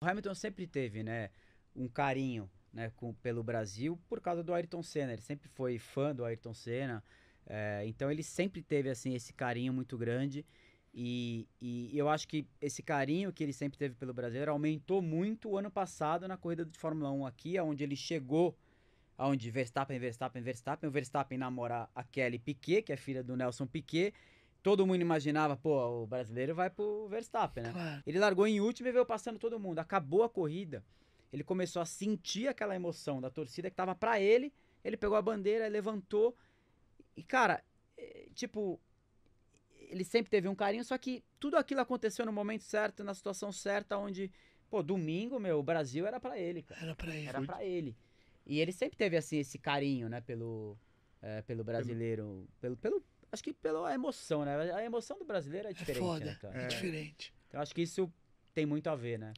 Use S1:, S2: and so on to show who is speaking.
S1: O Hamilton sempre teve, né, um carinho, né, com, pelo Brasil por causa do Ayrton Senna. Ele sempre foi fã do Ayrton Senna. É, então ele sempre teve assim esse carinho muito grande e, e, eu acho que esse carinho que ele sempre teve pelo brasileiro aumentou muito o ano passado na corrida de Fórmula 1 aqui, onde ele chegou aonde Verstappen, Verstappen, Verstappen, o Verstappen namora a Kelly Piquet, que é filha do Nelson Piquet, todo mundo imaginava, pô, o brasileiro vai pro Verstappen, né? Ele largou em último e veio passando todo mundo. Acabou a corrida, ele começou a sentir aquela emoção da torcida que tava para ele. Ele pegou a bandeira, levantou. E, cara, é, tipo, ele sempre teve um carinho, só que tudo aquilo aconteceu no momento certo, na situação certa, onde, pô, domingo, meu, o Brasil era para ele, cara. Era pra ele. Era pra ele. E ele sempre teve, assim, esse carinho, né, pelo, é, pelo brasileiro, pelo, pelo, Acho que pela emoção, né? A emoção do brasileiro é, é diferente. É foda, né, é, é diferente. Então acho que isso tem muito a ver, né?